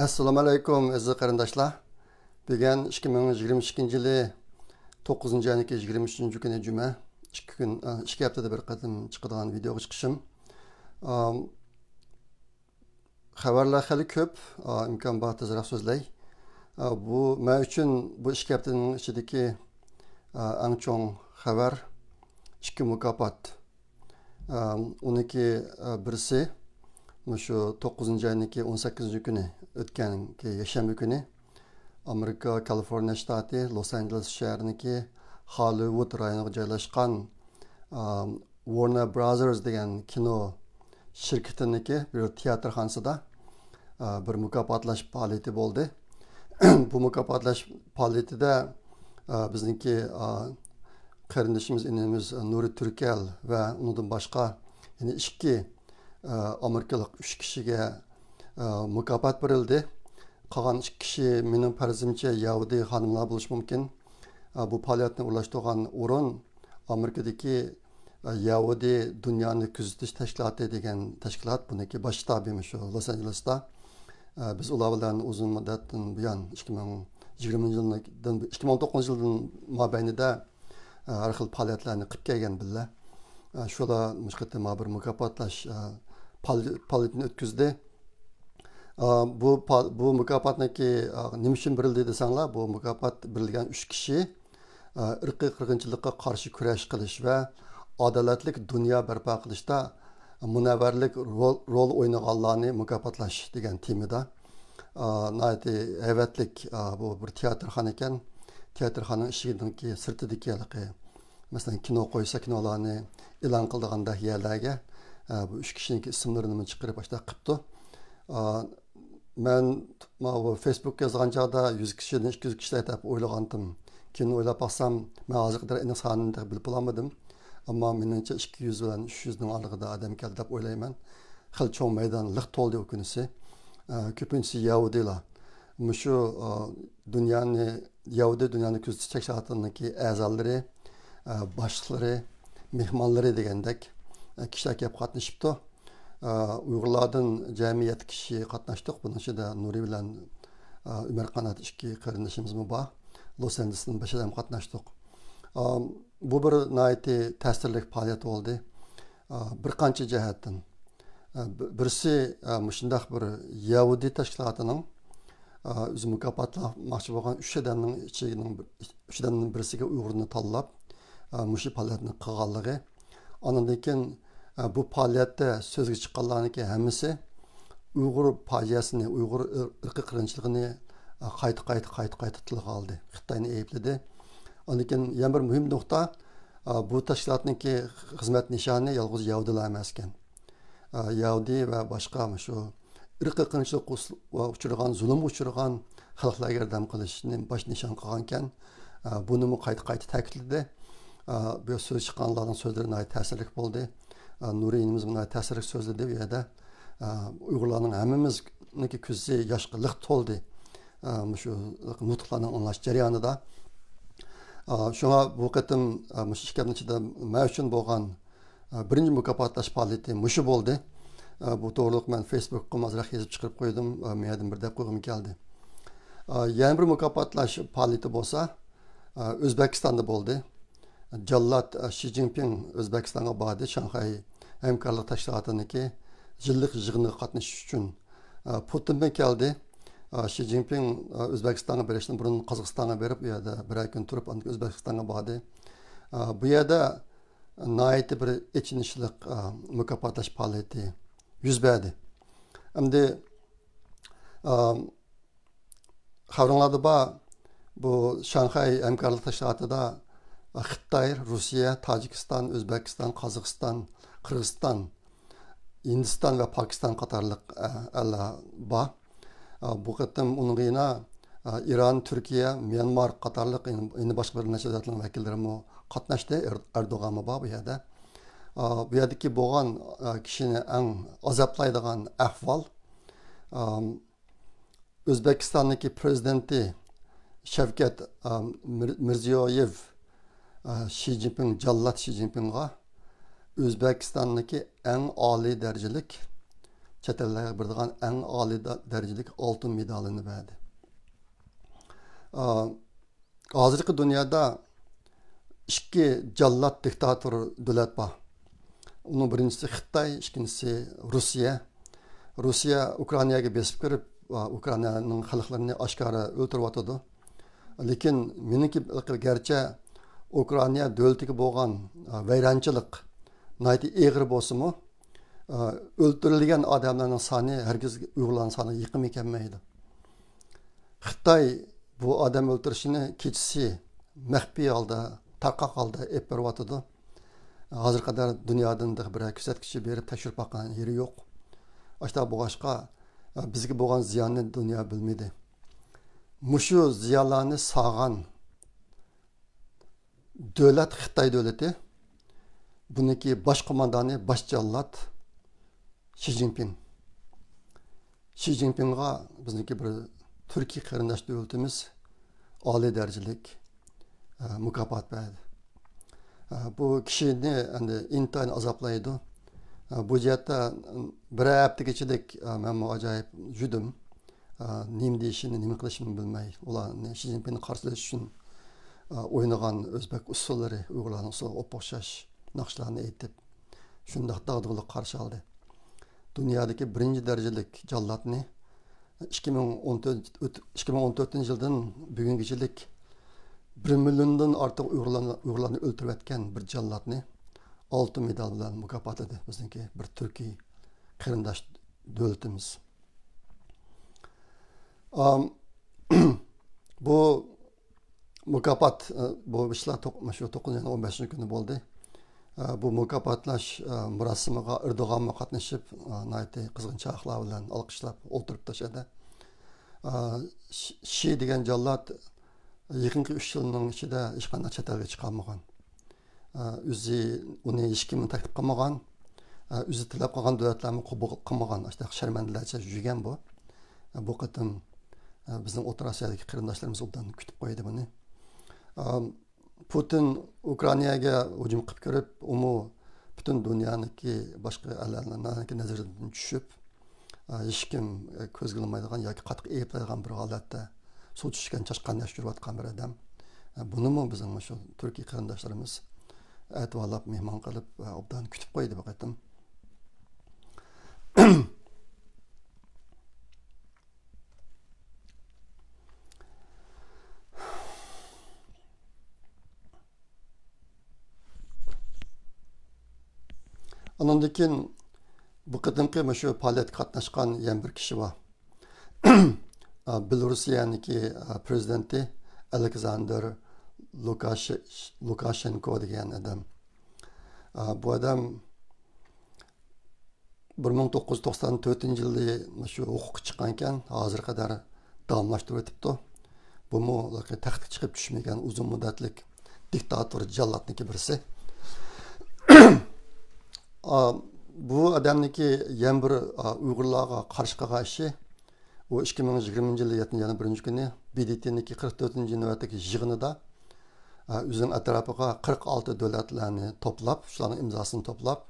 assalomu alaykum aziz qarindoshlar bugun ikki ming yigirma ikkinchi yili to'qqizinchi oyni yigirma uchinchi kuni juma ikki kun e, ikki haftada bir qatim chiqadigan videoga chiqishim e, xabarlar hali ko'p e, imkon bor tezroq so'zlay bu man uchun bu ikki haftaning ichidagi eng chong xabar ikki mukofot uniki birisi shu to'qqizinchi oyniki o'n sakkizinchi kuni o'tgan yakshanba kuni amerika kaliforniya shtati los anjeles shahriniki hollivud rayoniga joylashgan warner brothers degan kino shirkatiniki bir teatrxonasida bir mukofotlash faoliyati bo'ldi bu mukofotlash faoliyatida bizniki qarindoshimiz inimiz nuri turkal va undan boshqa yana ikki amerikalik uch kishiga mukofot berildi qolgan ikki kishi mening farzimcha yahudiy xonimlar bo'lishi mumkin bu faoliyatni ulashtirgan o'rin amerikadagi yahudiy dunyoni kuzatish tashkiloti degan tashkilot buniki bosh shtabi shu los anjelesda biz ular bilan uzun muddatdan buyon ikki ming yigirmanchi yildan ikki ming to'qqizinchi yildan mobaynida har xil faoliyatlarni qilib kelgan birga shular bir mukofotlash paletini o'tkazdi bu bu mukofotniki nim uchun berildi desanglar bu mukofot berilgan üç kishi ırkı qirg'inchilikqa qarshi kurash qilish va adolatlik dunyo barpo qilishda munavvarlik rol, rol o'ynaganlarni mukofotlash degan temada Naiti evetlik bu bir teatrxona ekan teatrxona ishidiki sirtidiki masalan kino qo'ysa kinolarni e'lon kıldığında dahiyalarga bu üç kişinin isimlerini çıkarıp başta kıptı. Мен мау Facebook жазғанчада 100 кишиден 200 кишилер деп ойлағандым. Кейін ойлап басам, мен азыр қадар эне санын да біліп алмадым. Амма меніңше 200 білен 300-нің алығыда адам келді деп ойлаймын. Хил чоң майдан лық толды о күнісі. Көпінші яудила. Мұшу дүнияны, яуди дүнияны күзді чек шағатынның ки әзалары, башлары, мехманлары дегендек. Э, киши әкеп катнашыпты э, уйгырлардан жәмият киши катнаштык буның ичинде нури белән үмәр э, канат ички карындашыбыз бар лос анджелестен башта ham катнаштык бу бир найти тәсирлек фаалият болды bir qancha jihatdan birisi бір bir yahudiy tashkilotining o'zi bo'lgan uch odamning ichining uch odamning birisiga uyg'urni anandan keyin bu faoliyatda so'zga chiqqanlarniki hammasi uyg'ur fojiasini uyg'ur irqi qirg'inchiligini qayta qayta qayta qayta tilga oldi xitoyni aybladi undan keyin yana bir muhim nuqta bu tashkilotniki xizmat nishoni yolg'iz yahudilar emas ekan yahudi va boshqa shu irqiy qirg'inchilikqa uchirgan zulm uchirgan xalqlarga yordam qilishni bosh nishon qilgan ekan bunimi qayta qayta ta'kidladi bu so'z chiqqanlarning so'zlari ta'sirli bo'ldi nurinimiz buni ta'sirli so'zladi bu yerda uyg'urlarning hammamizniki ko'zi yoshga toldu. to'ldi shu onlaş anglash jarayonida Şuna bu qatim shu kitobni ichida man uchun bo'lgan birinchi mukofotlash faoliyati mushu bo'ldi bu to'g'riliq Facebook facebookga yazıp yozib chiqarib qo'ydim bir birda qo'ygim keldi Yeni bir mukofotlash faoliyati bo'lsa o'zbekistonda bo'ldi жаллат ши Цзиньпин Өзбекстанға барды Шанхай hamkorlik tashkilotiniki yillik yig'inga qatnashish uchun eh, putin keldi shi eh, zinpin eh, o'zbekistonga berishdan burun qozog'istonga berib u yerda bir ay kun turib o'zbekistonga bordi bu yerda nayiti bir mukofotlash faoliyati yuz berdi bu Қытай, Русия, Таджикистан, Өзбекистан, Қазақстан, Қырғызстан, Индистан ва Пакистан қатарлық әлі ба. Бұл қытым оның ғина Иран, Түркия, Мьянмар қатарлық енді басқа бір нәрсе затылың вәкілдерім о қатнашты Әрдоғамы ба бұл еді. Бұл еді ки болған кішіні әң азаптайдыған әхвал. Өзбекистанның президенті Шевкет Мирзиоев – shi zinpin jallat shi zinpinga o'zbekistonniki eng oliy darajalik chet ellarga eng oliy darajalik oltin medalini hozirgi dunyoda ikki диктатор diktator davlat bor uni birinchisi xitoy ikkinchisi rossiya rossiya ukrainaga besib kirib ukrainaning xalqlarini oshkora o'ltirib lekin meniki ukraina davlatiga bo'lgan e, vayronchilik nati eg'ir bo'lsinmi o'ldirilgan e, odamlarning soni hargiz uyg'urlarni soni yiqim ekanmaydi xitoy bu odam o'ldirishini kechasi maxfiy holda tarqoq holda ep beryotidi hozirga qadar dunyodan bir ko'rsatkichi berib tekshirib boqqan yeri yo'q ashunday bo'lg'achqa e, bizga bo'lgan ziyonni dunyo bilmaydi mushu ziyonlarni sog'an davlat xitoy davlati buniki bosh qo'mondoni bosh jallod shi zinpin shi zinpinga bizniki bir turkiy qarindosh davlatimiz oliy darajalik mukofot berdi bu kishini endi intayin azoblaydi e, bu jihatda bir haftagachilik man ajoyib yudim nima deyishimni nima qilishimni ойнаған өзбек ұссылары ұйғырлардың сол опоқшаш нақшыларын айтып шұндақ дағдығылы қарсы алды дүниядагы ке даражалык дәржілік 2014 2014 жылдың бүгінгі эки бір мүліндің артық жылдан бүгүнгүчилик әткен бір артык Алты өлтүрүп аткан бир жаллатны алтын медаль менен мукапатлады биздики бир mukofot e, bu ishlar mana shu to'qqizinchi o'n beshinchi kuni bo'ldi e, bu mukofotlash e, murosimiga irdig'omma qatnashib qizg'inchoqlar bilan olqishlab o'ltirib tashladi shi degan jallod yaqingi uch yilning ichida hech qanday chet elga chiqolmagan o'zi uni hech kim taklif qilmagan o'zi tilab qolgan davlatlarni qabul qilmagan sharmandalarcha yurgan bu bu qatim bizning o'rta osiyodagi qarindoshlarimiz undan kutib qo'ydi buni Um, putin ukrainaga hujum qilib kirib umi butun dunyoniki boshqa allarniki nazardan tushib uh, hech kim uh, ko'z qilmaydigan yoki qattiq ayblaydigan bir holatda suv tushgan chashqandash yurayotgan bir odam uh, bunimi bizning shu turkiy qarindoshlarimiz aytvolab mehmon qilib obdan kutib qo'ydi bu qatim Ondan keyin bu qadimki mana shu faoliyatga qatnashgan yana bir kishi bor belorussiyaniki prezidenti aleksandr lukashenko degan odam bu odam bir ming to'qqiz yuz to'qson to'rtinchi yilda shu huquqqa chiqqan ekan hozirga qadar davomlashtirib o'tibdi bumi taxtga chiqib tushmagan uzun muddatlik diktator jallodniki birisi bu odamniki yana bir uyg'urlarga qarshiga qarshi u ikki ming yigirmanchi yil yana birinchi kuni bdtniki qirq to'rtinchi navbatdagi yig'inida o'zini atrofiga qirq olti davlatlarni to'plab shularni imzosini to'plab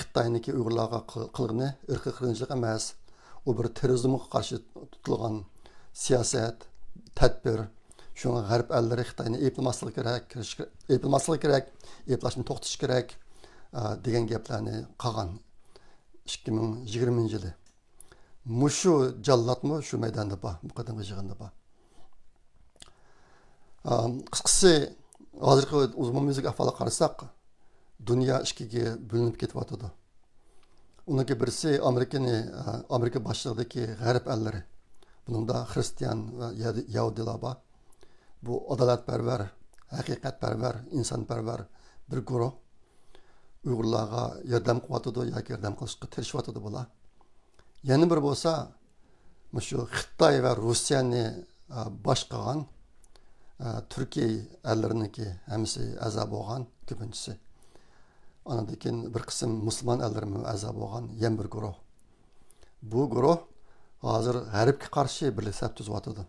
xitoyniki uyg'urlarga qilg'ini irqiy qirg'inchilik emas u bir terrorizmga qarshi tutilgan siyosat tadbir shunga g'arb allari xitoyni ayblamasligi kerak ayblamasligi kerak ayblashni to'xtatish kerak деген гепләрне қаған 2020 жылы мұшу жаллатмы шу мәйданды ба мұқадыңғы жығынды ба қысқысы азырқы ұзымын мүзік афалы қарысақ дүния ішкеге бүлініп кетіп атыды оның бірсі бірісі Американы, америка башылығыдекі ғәріп әлләрі бұның да христиан яудила ба бұл адалат пәрвәр хақиқат пәрвәр инсан пәрвәр бір гуру uyg'urlarga yordam qilyotidi yoki yordam qilishga tirishyotidi bular yana bir bo'lsa shu xitoy va rossiyani e, bosh qilgan e, turkiy allarniki hammasi a'zo bo'lgan ko'pinchisi anadan keyin bir qism musulmon ellar a'zo bo'lgan yana bir guruh bu guruh hozir g'aribga qarshi birliksab tuzyotidi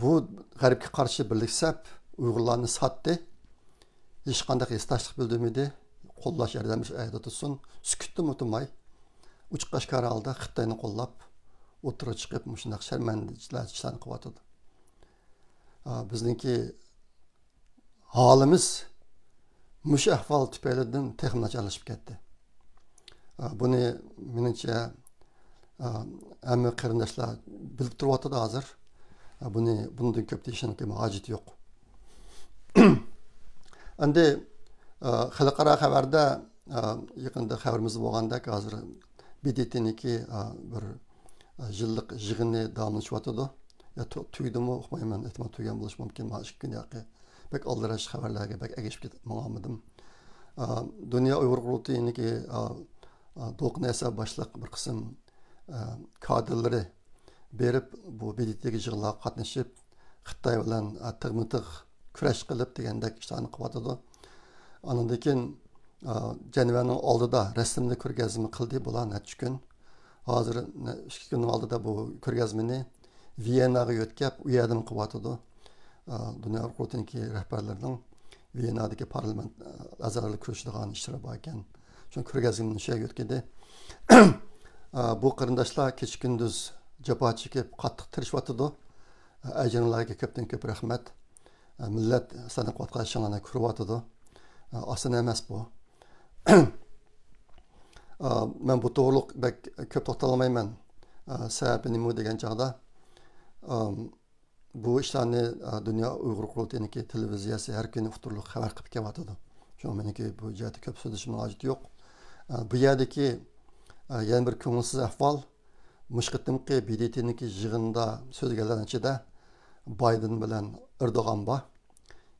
bu g'aribga qarshi birlik sap uyg'urlarni sotdi hech qanday esdashlik bildirmaydi qo'llash yordami şey ayda tutsin sukutni unutmay uchiqqash kari holda xitoyni qo'llab o'tira chiqib shundoq sharmandachilar ishlarni qilyotdi bizniki holimiz mush ahvol tufaylidan texm nacharlashib ketdi buni menimcha hamma qarindoshlar bilib turyotidi hozir buni bundan ko'p deyishni hojati yo'q endi Э, халықара хабарда жақында э, хабарымыз болғанда қазір бдтнікі э, бір жылдық жиғыны дамылышып жатады түйдімі ұқпаймын әтіман түйген болушы мүмкін маған ішкі күн яқы бәк алдыраш хабарларға бәк әгешіп кетіп маңамыдым дүния ұйғыр құрылтайынікі доқ нәсә башлық бір қысым кадрлары беріп бұл бдтге жығылға қатынашып қытай білән тығмытық күрәш қылып дегендек іштаны қылып жатады anandan keyin janvarning oldida rasmni ko'rgazma qildi bular nechi kun hozir ikki kun oldida bu ko'rgazmani viennaga yo'tkab u yerdan qilyotidi dunyo huquqiniki rahbarlarning vienadagi parlament a'zolari ko'rishadigan ishlari bor ekan shu ko'rgazmani shu yerga yo'tkidi bu qarindoshlar kecha kunduz jafo chekib qattiq tirishyotidi ajinlarga ko'pdan ko'p rahmat millat sanaqatga ishonlarni ko'ryotidi aslında bu. Men bu doğruluq bək köp toxtalamayman. Səbəbini mu degan çağda bu işlərni dünya Uyğur qurultayınki televiziyası her gün uturluq xəbər qılıb kelatıdı. Şuna ki bu cəhəti köp sözləşmə acıdı yox. Bu ki yəni bir könülsüz əhval Müşqitdimki BDT-ninki yığında sözgələrin içində Biden bilan Erdoğan var.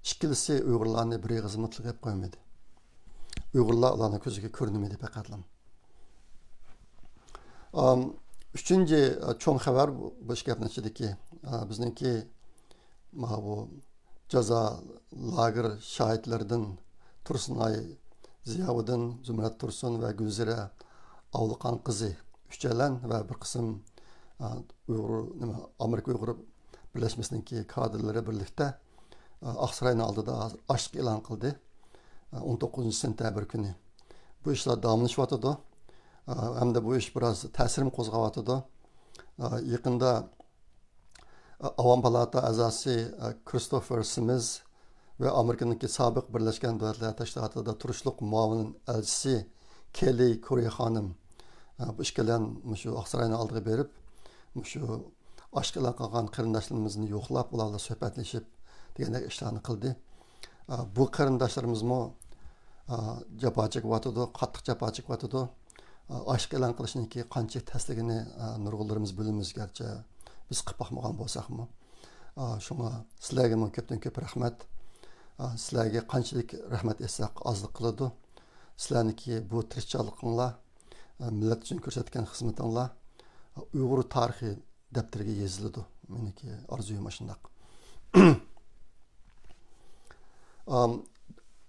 ikkilisi uyg'urlarni bir xizmatli qilib qo'ymaydi uyg'urlar ularni ko'ziga ko'rinmaydi faqatlam uchinchi e, cho'ng xabar bo'sh gapni ichidagi e, bizniki mana bu jazo lager shohidlaridan tursunay ziyoviddin zumrat tursun va gulzira avliqon qizi uchalan va bir qism e, uyg'ur nima amerika uyg'ur birlashmasiniki kadrlari birlikda Ақ сарайның алдыда азыр аштық елан қылды 19 sentabr күні. Бұл ішлер дамлышып атыды. Әмді бұл іш біраз тәсірім қозғап атыды. Яқында Avam Palata әзасы Кристофер Смиз ve Amerika'daki sabık Birleşken Devletler Teşkilatı'da Turuşluq muavinin elçisi Kelly Curry Hanım bu işgelen şu Aksaray'ın aldığı verip şu aşk ile kalan kırındaşlarımızın yoklap, onlarla sohbetleşip degandek ishlarni qildi bu qarindoshlarimiz jafo chekyotidi qattiq jafo chekyotidi ochiq e'lon qilishniki qancha tasligini nurg'ullarimiz bilamiz garchi biz qilib boqmagan bo'lsakmi shunga sizlarga man ko'pdan ko'p rahmat sizlarga qanchalik rahmat etsak ozlik qiladi sizlarniki bu tirishchilikinglar millat uchun ko'rsatgan xizmatinglar uyg'ur tarixi daftarga yoziladi meniki orzuyim shundoq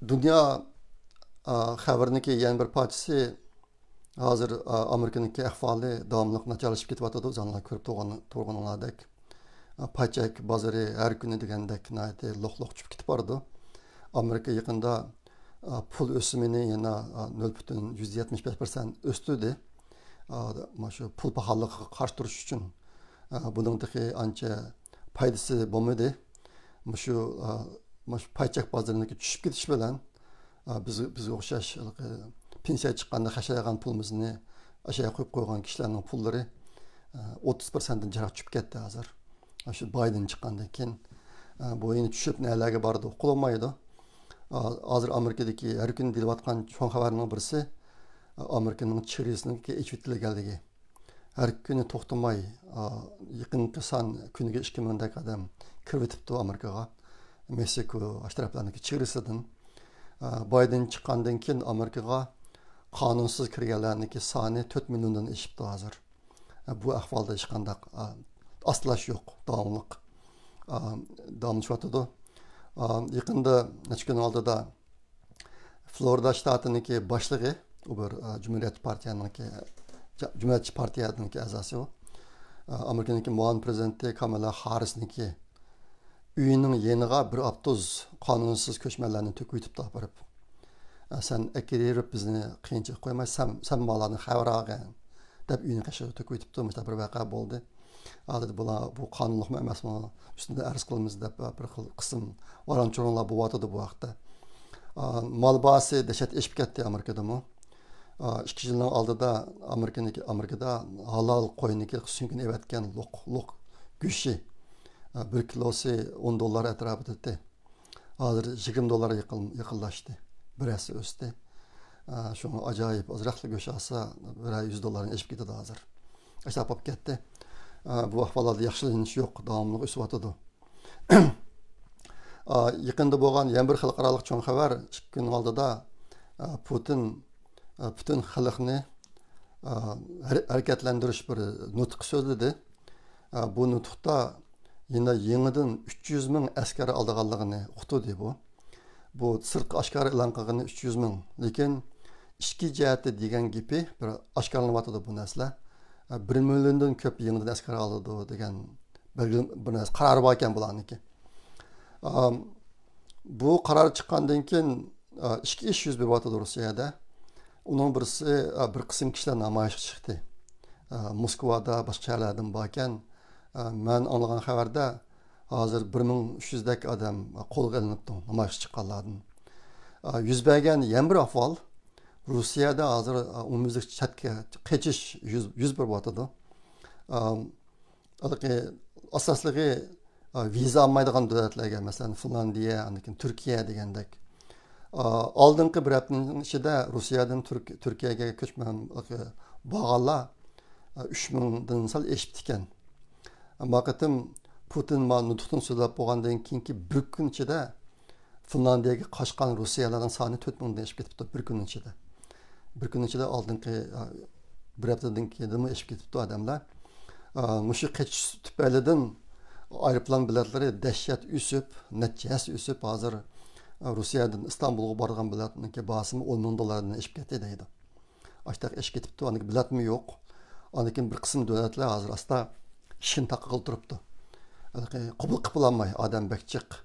dunyo xabarininki yana bir parchasi hozir amerikaniki ahvoli davomli nacharlashib ketyotidi o'zanlar ko'rib turganlardek pachak bozori har kuni degandek lo'q lo'q tushib ketib bordi amerika yaqinda pul o'simini yana nol butun yuz yetmish besh persent o'stirdi mana shu pul pahalligiga qarshi turish uchun buning ancha foydasi bo'lmadi shu mana shu paychak bozoriniga tushib ketish bilan biz bizga o'xshash pensiya chiqqanda hashaygan pulimizni ashaya qo'yib qo'ygan kishilarning pullari o'ttiz prosentdan jaroq tushib ketdi hozir shu boydan chiqqandan keyin bu endi tushib nimalarga bordi qilolmaydi hozir amerikadagi har kuni deyotgan chong xabarning birisi amerikaning chegarasini ichvitilganligi har kuni to'xtamay yaqinqi son kuniga ikki mingdak odam kiritibdi америкага мексика аштрапларныкы чыгырысыдан байден чыккандан кийин америкага канунсуз киргенлерники саны 4 миллиондан эшипти азыр бу ахвалда эч кандай астлаш жок даамлык даамлашып атыды якында нече күн алды да florida shtatiniki boshlig'i u bir jumuriyatchi partiyaniki jumuriyatchi partiyaniki a'zosi u amerikaniki muavin prezidenti kamala harrisniki uyining yeniga bir avtobus qonunsiz ko'chmanlarni to'kitib topirib san akirib bizni qiyinchilik qo'ymay sammolarni xavrag'i deb uyni qashirib to'kitibdi mana bir vaqa bo'ldi hozir bular bu qonunliqmi emasmi ustida arz qilamiz deb bir xil qism varon churonlar bo'lyotidi bu vaqtda mol boasi dashat eshib ketdi amerikadami ikki yildan oldida amerikaniki amerikada halol qo'yniki sunkini evatgan luq luq go'shi bir kilosi 10 dollar atrofida hozir 20 dollarga yaqinlashdi birasi o'sdi shunga ajoyib ozroqli go'sht olsa bir yuz dollarni ichib ketadi hozir ishlab olib ketdi bu ahvollarda yaxshilanish yo'q davomli o'syotidi yaqinda bo'lgan yana bir xalqaroliq chong xabar ikki kun oldida putin butun xalqni harakatlantirish bir nutq so'zladi bu nutqda yana 300 uch yuz ming askar oldiganligini uqtidi bu bu sirtqi oshkor e'lon qilgani uch yuz ming lekin ichki jihati degan gapi bir oshkorlanyotidi bu narsalar bir milliondan ko'p yangidan askar oldi degan bir narsa qarori bu qaror ish yuz birisi bir Э, мен алған хабарда азыр 1300-дәк адам қолға э, ілініпті намайыш шыққанлардың жүзбәген бір ахвал Rusiyada hazır umumizlik çatke keçiş yüz, yüz bir batıdı. Alıkı asaslığı viza almaydıgan dövlətlərə, məsələn, Finlandiya, anakin Türkiyə deyəndək. Aldınqı bir həftənin içində Rusiyadan 3000 макытым путин ма нутуктун сөйлөп болгондон кийинки бир күн ичинде finlandiyaga qochgan rossiyalarning soni to'rt mingdan oshib ketibdi bir kun ichida bir kun ichida oldingi e, bir haftadan keyinmi oshib ketibdi odamlar e, mushu qachish tufaylidan aeroplan biletlari dahshat o'sib natijasi o'sib hozir e, rossiyadan istanbulga borgan biletniki bosim o'n ming dollardan oshib ketdi deydi yo'q bir qism davlatlar hozir ішін тақы қылып тұрыпты құбыл қыпыламай адам бәк жық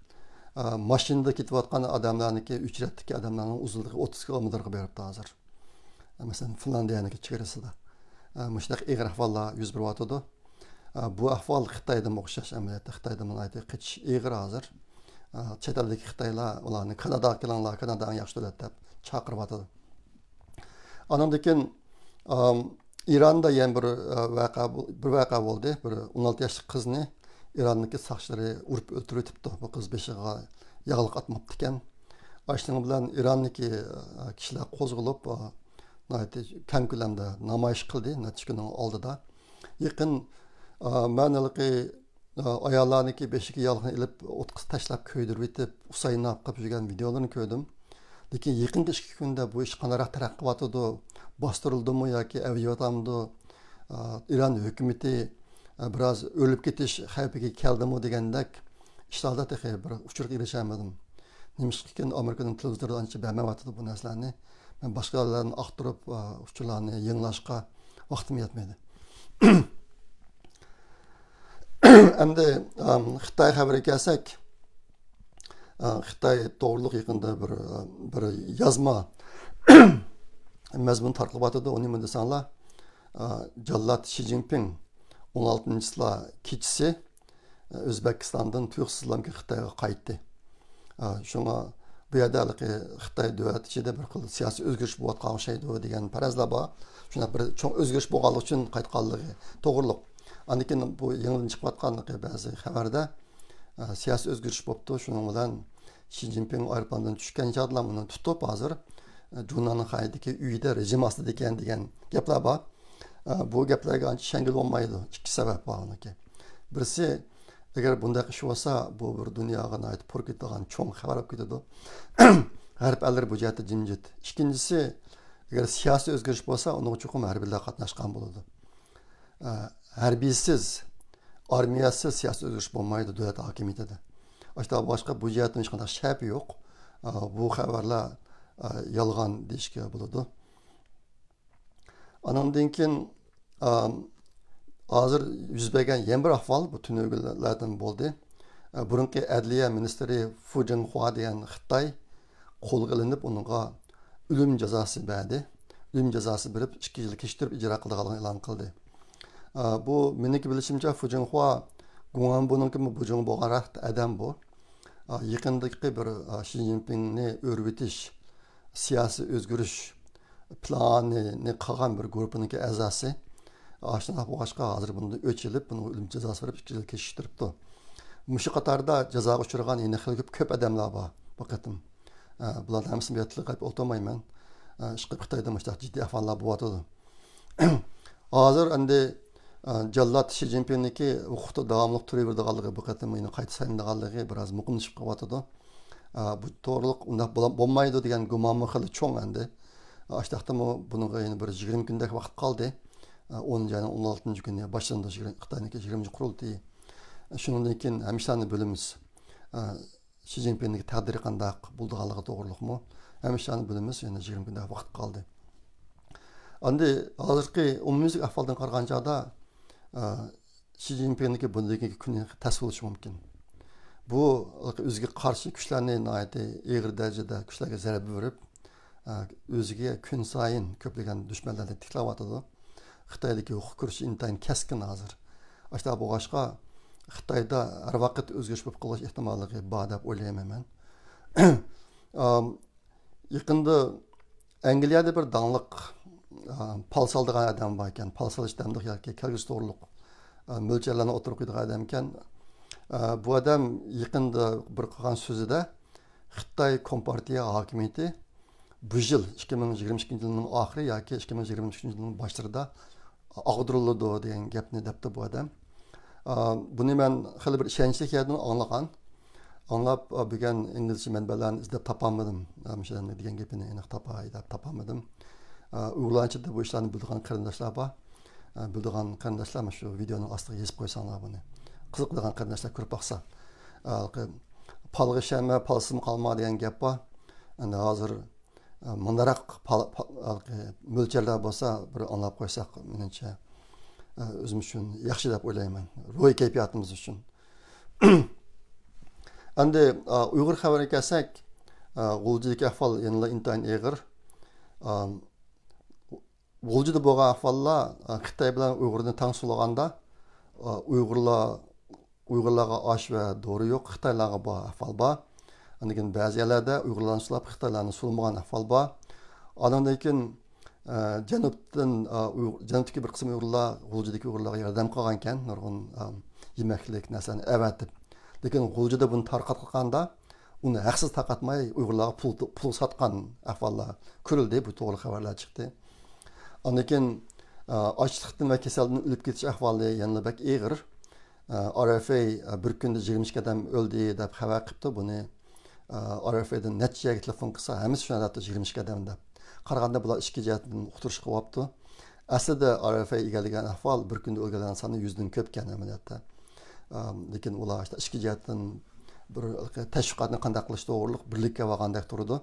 ә, машинада кетіп жатқан адамдарныкі үч рядтікі адамдардың ұзындығы отыз километрға беріпті қазір ә, мәселен финляндияныкі чегарасыда ә, мұшындай егір ахваллар жүз беріп жатады бұл ахвал қытайдан ұқсас әмілетті қытайда мұнайды қытыш егір қазір chet eldagi xitoylar канадаға kanadakilar kanadani yaxshi ko'radi deb chaqirib yotadi anandan keyin Иранда ең бір vaqa bir e, vaqa bo'ldi. Bir 16 yoshli qizni Ironniki сақшылары urib o'ldiribdi. Bu qiz яғылық yog'liq екен. ekan. Ashning bilan Ironniki e, kishilar qo'zg'ilib e, kam ko'lamda namoyish qildi necha kunning oldida. Yaqin manalqi ayollarniki beshiga ilib o'tqiz tashlab ko'ydirib qilib yurgan lekin yaqingi ikki kunda bu ish qanaqaroq taraqqiyotdi bostirildimi yoki avyotamdi iran hukumati biroz o'lib ketish xavfiga keldimi degandek ishlarda bir uchurga erishamadim nimishkin amerikadan televizorda ancha bermayotdi bu narsalarni men boshqalarni oqtirib uchurlarni yanglashga vaqtim yetmaydi endi xitoy xabariga kelsak қытай тоғырлық иқында бір бір язма мәзмұн тарқылып атыды оны мен десаңла жаллат ши цзиньпин он алтыншы числа кечісі өзбекстандан тұйықсызланға қытайға қайтты шуңа bu yerda haligi xitoy ichida bir xil siyosiy o'zgarish bo'layotganga деген degan farazlar shunaqa bir чоң o'zgarish to'g'riliq siyosiy o'zgarish bo'libdi shuning bilan shi zinpin aeroplandan tushgan yodlamini tutib hozir junani e, haydiki uyida rejim ostida ekan degan gaplar bor bu gaplarga ancha shangil bo'lmaydi ikki sabab bor uniki birisi agar bunday ish bo'lsa bu bir dunyoga pur ketadigan cho'ng xabar bo'lib ketadi g'arb allar bu jihatda jimjit ikkinchisi agar siyosiy o'zgarish bo'lsa uni chuqur harbiylar qatnashgan bo'ladi harbiysiz armiyasiz siyosat o'zgarish bo'lmaydi davlat hokimiyatida ashda boshqa bu jihatdan hech qanaqa shak yo'q bu xabarlar yolg'on deyishga bo'ladi anandan keyin hozir yuz bergan yana bir ahvol bu tunuglardan bo'ldi burungi adliya ministri fu jinhua degan xitoy qo'lga ilinib unga o'lim jazosi berdi o'lim jazosi berib ikki yil kechiktirib ijro qiladigan e'lon qildi bu meniki bilishimcha fujinhua guan buniki bujung bo'lgan adam bu yaqindagi bir shi zinpinni o'rvitish siyosiy o'zgarish planini qilgan bir guruhniki a'zosi shunaqa bo'lg'achqa hozir buni o'chilib buni o'lim jazosi berib ikki yil kechiktiribdi mushu qatorda jazoga uchragan yana xil ko'p odamlar jiddiy ahvollar hozir жаллат э, ши цзиньпинники укукта давамлык турувердиганлыгы бу кытым мыйны кайта сайындыганлыгы бираз мукумчып калыптыр э, бу тоорлук ундак болмайды деген гуманмы хыли чоң энди э, аштактамы бунунга эни бир жыйырма күндек убакыт калды онунчу айдын он алтынчы күнү башланды кытайныкы жыйырманчы курултыы шундан кийин амишаны билебиз ши цзиньпиндин тагдири кандак болдуганлыгы жыйырма калды азыркы shi zinpinniki bundagi kunni tasvir bo'lishi mumkin bu o'ziga qarshi kuchlarni nihoyatda eg'ir darajada kuchlarga zarba berib o'ziga kun sayin ko'plagan dushmanlarni tiklayotidi xitoydagi huquq kurishi intayin kaskin hozir ashunday bo'lg'achqa xitoyda har vaqt o'zgarish bo'lib qolish ehtimolligi bor deb o'ylayman man yaqinda angliyada bir danliq Палсалдыған адам bor екен palsalish яки yoki kalgustorliq mo'ljallarni o'tirib qo'ydigan odam ekan bu odam yaqinda bir qilgan so'zida xitoy kompartiya hokimiyati bu yil ikki ming yigirma ikkinchi yilning oxiri yoki ikki ming yigirma uchinchi yilning boshlarida og'diriladi degan gapni debdi bu odam buni man hali bir ishonchli anglab inglizcha manbalarni degan gapini aniq uyg'urlanchada bu ishlarni bildigan qarindoshlar bor bildigan qarindoshlar mana shu videoni ostiga yozib qo'ysanglar buni qiziqadigan qarindoshlar ko'rib boqsa palg'i shama palsim qalma degan gap bor endi hozir mundaroq mo'lcharlar bo'lsa bir anglab qo'ysak menimcha o'zim uchun yaxshi deb o'ylayman ruhiy kayfiyatimiz uchun endi uyg'ur xabariga kelsak болжыды болған ахвалла қытай білән ұйғырны таңсулағанда ұйғырлар ұйғырларға аш вә доры жоқ қытайларға бар ахвал бар андан кейін бәзи елдерде ұйғырларны сулап қытайларны сұлмаған ахвал бар андан кейін жанубтан жанубтікі бір қысым ұйғырлар ғұлжыдегі ұйғырларға ярдәм қылған екен нұрғын yemeklik нәрсені әвәтіп lekin ғұлжыда бұны тарқатқанда оны ақсыз тарқатмай ұйғырларға пұл, пұл сатқан ахваллар көрілді бұл туралы хабарлар шықты andan keyin e, ochliqdan va kasaldan o'lib ketish ahvoli yana bak ig'ir e, rfa e, bir kunda 20 ikki odam o'ldi deb xabar qilibdi buni rfadan necha yerga telefon qilsa hammasi shunadabdi yigirma 20 odam deb qaraganda bular ichki jihatdan uqtirish qilyapti aslida rfa egallagan ahvol bir kunda o'lganlar soni yuzdan ko'pkan amaliyotda lekin ular ichki jihatdan bir tashviqotni qanday qilish to'g'riliq birlikka olgandek turdi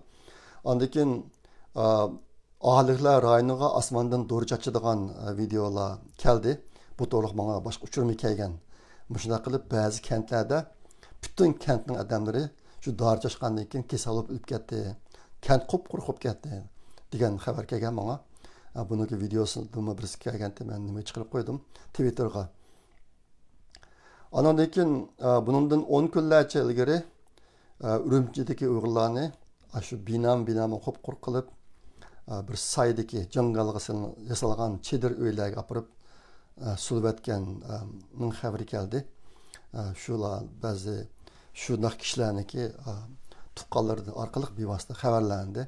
andan ahliqlar rayoniga osmondan do'ri chachadigan e, videolar keldi bu to'liq manga boshqa uchirmay kelgan shunday qilib ba'zi kentlarda butun kentning odamlari shu dori chashgandan keyin kasal bo'lib o'lib ketdi kent qup qur bo'lib ketdi degan xabar kelgan manga e, buniki videosini birisi kelganda man nima chiqarib qo'ydim twitterga anandan keyin e, bundan 10 kunlarcha ilgari urumchidagi uyg'urlarni shu binam binama qup qur bir saydagi jangalg'asin yasalgan chedir uylarga olib borib sulayotgan ming xabari keldi shular ba'zi shundoq kishilarniki tuqqanlari orqali bevosita xabarlandi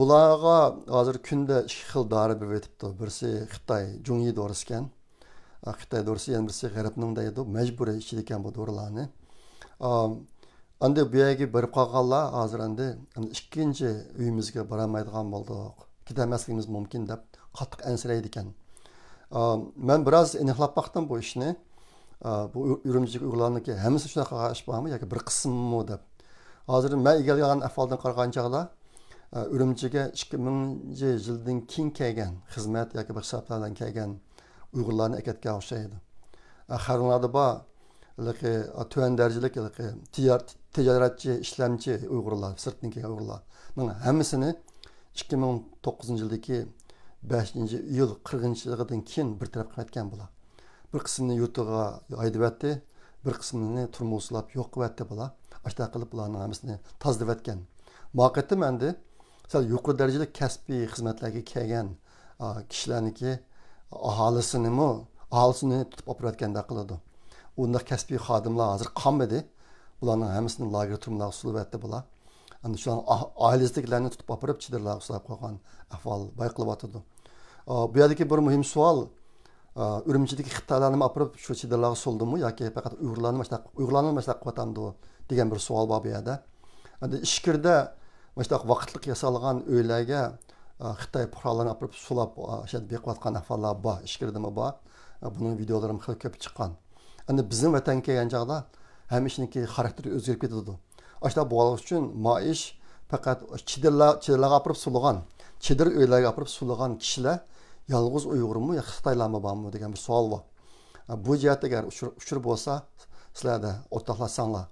bularga hozir kunda ikki xil dori berayotibdi birisi xitoy jungi dorisi ekan xitoy dorisi yana birisi g'arbning deydi majburiy ichidi ekan bu dorilarni анда bu yerga borib qolganlar hozir endi ikkinchi uyimizga borolmaydigan bo'ldik ketolmasligimiz mumkin deb qattiq ansiraydi ekan man biroz aniqlab boqdim bu ishni bu urumchidagi uyg'urlarniki hammasi shunaqa ish yoki bir qismimi deb hozir man egallagan ahvoldan chog'da urumchiga ikki mingchi yildan keyin kelgan xizmat yoki bir kelgan uyg'urlarni o'xshaydi tuvan darajalik tijoratchi ishlamchi uyg'urlar sirtniki uyg'urlar mana hammasini ikki ming to'qqizinchi yildagi beshinchi iyul qirqinchi yildan keyin bir taraf qilayotgan bular bir qismini yurtiga haydabyapti bir qismini turmuslab yo'q qilyapti bular ashuna qilib bularni hammasini tozdabyotgan muvaqqatda manda sal yuqori darajali kasbiy xizmatlarga kelgan kishilarniki aholisinimi aholisini tutib olib borayotgandek qiladi undaq kəsbi xadimlər hazır qalmadı. Bunların hamısını lager turmlar usulubətdi bula. Ana şu an ailəsindəkilərini ah, tutub aparıb çidirlər usulab qoyğan ahval bayqılıb atıdı. Bu yerdəki bir mühim sual Ürümçidəki xitaylarını aparıb şu çidirlərə soldumu yoki faqat Uyğurlarni məştaq Uyğurlarni məştaq qotamdı degan bir sual var bu yerdə. Endi ishkirda məştaq vaqtliq yasalğan öylərə xitoy puhrolarni olib sulab beqiyotgan ahvollar bor ichkirdimi bor buning videolarim xil ko'p chiqqan endi bizni vatanga kelgan chog'da hamishiniki xarakteri o'zgarib ketadi ashuna bo'lish uchun маиш faqat chidirlar chidirlarga olib sulagan chidir uylarga olib sulagan kishilar yolg'iz uyg'urmi yo xitoylarmi bormi degan bir savol bor bu jihat agar uchur bo'lsa sizlarda o'rtoqlashsanglar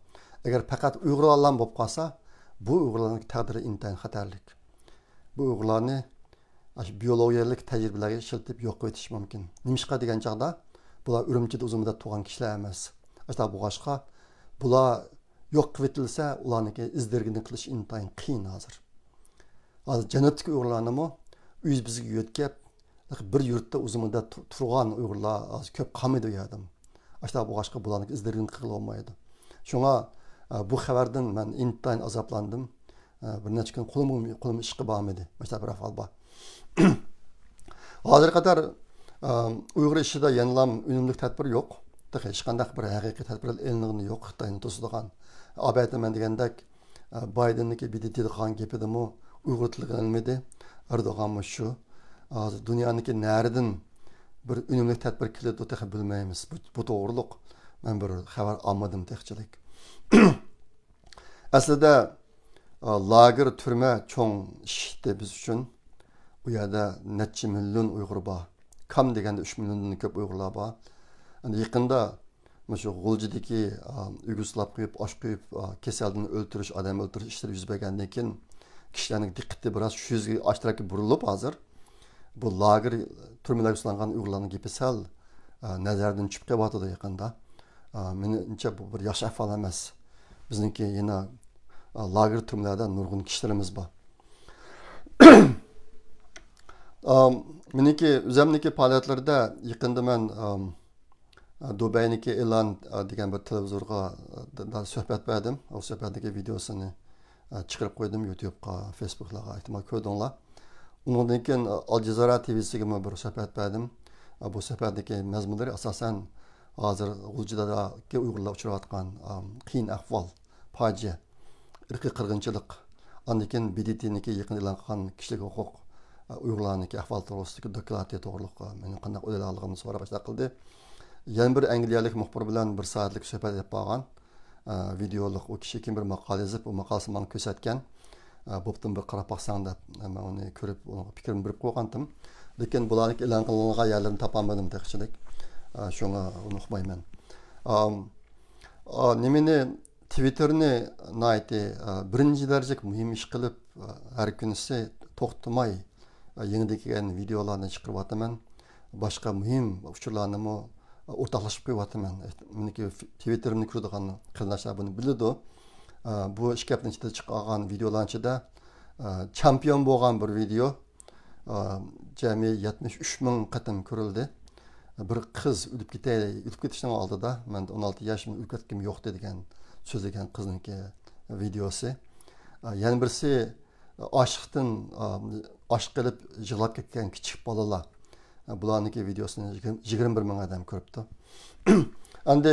agar faqat uyg'urlardan bo'lib qolsa bu uyg'urlarni taqdiri intayin xatarlik bu uyg'urlarni biologiyalik tajribalarga ishlatib yo'q etish mumkin nimishqa degan chog'da bular үрімчіде ұзымыда туған кішілер емес ашта бұғашқа бұлар yo'q qivitilsa ularniki izdirgini қылыш intayin qiyin азыр. hozir jannatdagi uyg'urlarnimi бізге bir yurtda uzumida turgan uyg'urlar hozir ko'p qolmaydi u yerda ashta bo'lg'ashqa shunga bu xabardan man intayin azoblandim bir necha kun qo'lim uyg'ur ishida yanlam unumlik tadbir yo'q hech qandaq bir haqiqiy tadbir elinligini yo'q xitoyni to'sadigan abaytaman degandek baydeniki bidididixon gepidimi uyg'ur erdo'g'anmi shu hozir dunyoniki naridan bir unumli tadbir keladi bilmaymiz bu to'g'riliq man bir xabar olmadim aslida lager turma cho'ng ish biz uchun kam deganda 3 milliondan ko'p uyg'urlar bor endi yaqinda mana shu g'uljidagi yugoslav quyib osh quyib kasaldan o'ldirish odam o'ldirish ishlari yuz bergandan keyin kishilarning diqqati biroz shu yuzga bu lager turmalarga ushlangan uyg'urlarning gapi sal nazardan batıda yakında, yaqinda menimcha bu bir yaxshi ahvol emas bizniki yana lager turmalarda nurg'un kişilerimiz var. Um, meniki o'zimniki faoliyatlarda yaqinda man um, dubayniki elan uh, degan bir televizorga uh, suhbat berdim u suhbatniki videosini uh, chiqarib qo'ydim youtubega facebooklarga ehtimol ko'rdinglar undan keyin al jazira tvsiga bir suhbat berdim bu suhbatniki mazmunlari asosan hozir g'uljidagi uyg'urlar uchrayotgan um, qiyin ahvol fojia irqiy qirg'inchilik andan keyin bdtniki yaqin e'lon qilgan kishilik huquq uyg'urlarniki ahvol to'g'risidagi doklatiya to'g'riliqqa meni o'ylaganligimni so'ra boshlab qildi yana bir angliyalik muxbir bilan bir soatlik suhbat qilib qolgan videoliq u kishi keyin bir maqola yozib u maqolasini manga ko'rsatgan bo'ptin bir qarab boqsang deb man uni ko'rib fikrimni bilib qo'ygandim lekin e'lon qilingan birinchi yangi kelgan videolarni chiqaryapman boshqa muhim uchurlarni e, o'rtoqlashib qo'yyaptiman e, meniki twitterimni ko'radigan qarindoshlar buni biladi e, bu ikki hafta ichida chiqqan videolar ichida chempion bo'lgan bir video jami yetmish uch ming qatim ko'rildi bir qiz o'lib ketay o'lib ketishdan oldida manda o'n olti yoshim o'lib ketgim yo'q degan so'zlagan qizniki videosi yana birisi ашықтын аш қылып кеткен кішік балалар бұларныкі видеосын 21 бір мың адам көріпті әнде